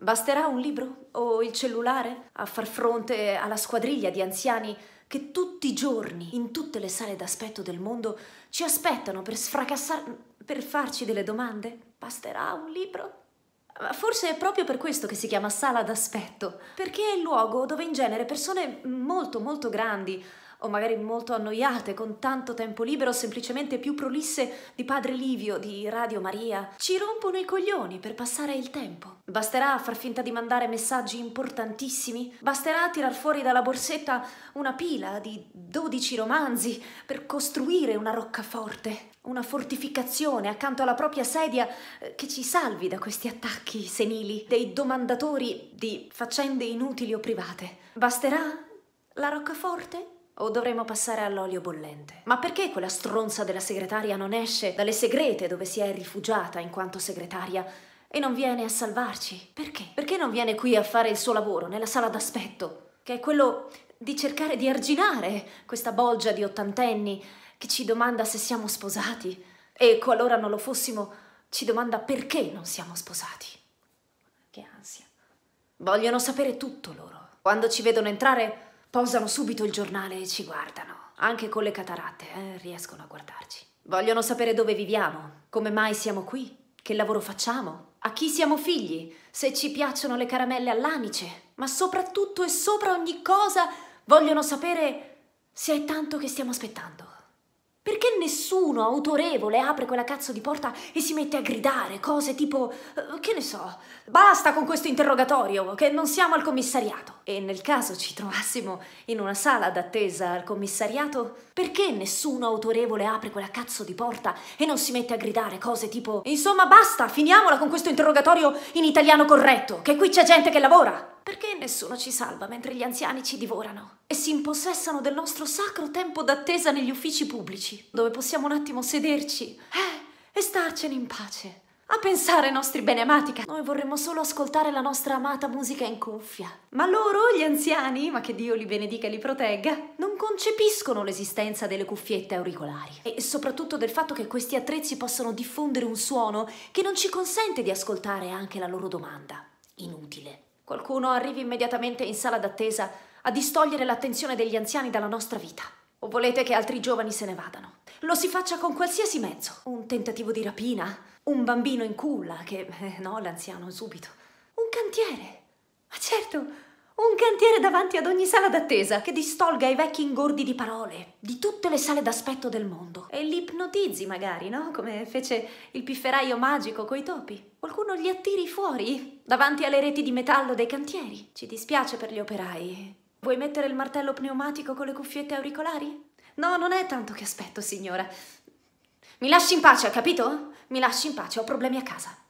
Basterà un libro o il cellulare a far fronte alla squadriglia di anziani che tutti i giorni, in tutte le sale d'aspetto del mondo, ci aspettano per sfracassar... per farci delle domande? Basterà un libro? Forse è proprio per questo che si chiama sala d'aspetto, perché è il luogo dove in genere persone molto molto grandi, o magari molto annoiate, con tanto tempo libero, semplicemente più prolisse di Padre Livio, di Radio Maria, ci rompono i coglioni per passare il tempo. Basterà far finta di mandare messaggi importantissimi? Basterà tirar fuori dalla borsetta una pila di 12 romanzi per costruire una roccaforte? una fortificazione accanto alla propria sedia eh, che ci salvi da questi attacchi senili dei domandatori di faccende inutili o private. Basterà la roccaforte? o dovremmo passare all'olio bollente. Ma perché quella stronza della segretaria non esce dalle segrete dove si è rifugiata in quanto segretaria e non viene a salvarci? Perché? Perché non viene qui a fare il suo lavoro nella sala d'aspetto, che è quello di cercare di arginare questa bolgia di ottantenni che ci domanda se siamo sposati e qualora non lo fossimo ci domanda perché non siamo sposati. Che ansia. Vogliono sapere tutto loro. Quando ci vedono entrare Posano subito il giornale e ci guardano. Anche con le cataratte, eh, riescono a guardarci. Vogliono sapere dove viviamo, come mai siamo qui, che lavoro facciamo, a chi siamo figli, se ci piacciono le caramelle all'anice, ma soprattutto e sopra ogni cosa vogliono sapere se è tanto che stiamo aspettando. Perché nessuno autorevole apre quella cazzo di porta e si mette a gridare cose tipo, eh, che ne so, basta con questo interrogatorio, che non siamo al commissariato. E nel caso ci trovassimo in una sala d'attesa al commissariato, perché nessuno autorevole apre quella cazzo di porta e non si mette a gridare cose tipo, insomma basta, finiamola con questo interrogatorio in italiano corretto, che qui c'è gente che lavora. Perché nessuno ci salva mentre gli anziani ci divorano e si impossessano del nostro sacro tempo d'attesa negli uffici pubblici, dove possiamo un attimo sederci eh, e starcene in pace? A pensare ai nostri beneamatica, noi vorremmo solo ascoltare la nostra amata musica in cuffia. Ma loro, gli anziani, ma che Dio li benedica e li protegga, non concepiscono l'esistenza delle cuffiette auricolari e soprattutto del fatto che questi attrezzi possono diffondere un suono che non ci consente di ascoltare anche la loro domanda. Inutile. Qualcuno arrivi immediatamente in sala d'attesa a distogliere l'attenzione degli anziani dalla nostra vita. O volete che altri giovani se ne vadano? Lo si faccia con qualsiasi mezzo. Un tentativo di rapina, un bambino in culla, che... Eh, no, l'anziano subito. Un cantiere. Ma certo, un cantiere davanti ad ogni sala d'attesa che distolga i vecchi ingordi di parole di tutte le sale d'aspetto del mondo. E li ipnotizzi magari, no? Come fece il pifferaio magico coi topi. Qualcuno li attiri fuori davanti alle reti di metallo dei cantieri. Ci dispiace per gli operai. Vuoi mettere il martello pneumatico con le cuffiette auricolari? No, non è tanto che aspetto, signora. Mi lasci in pace, ha capito? Mi lasci in pace, ho problemi a casa.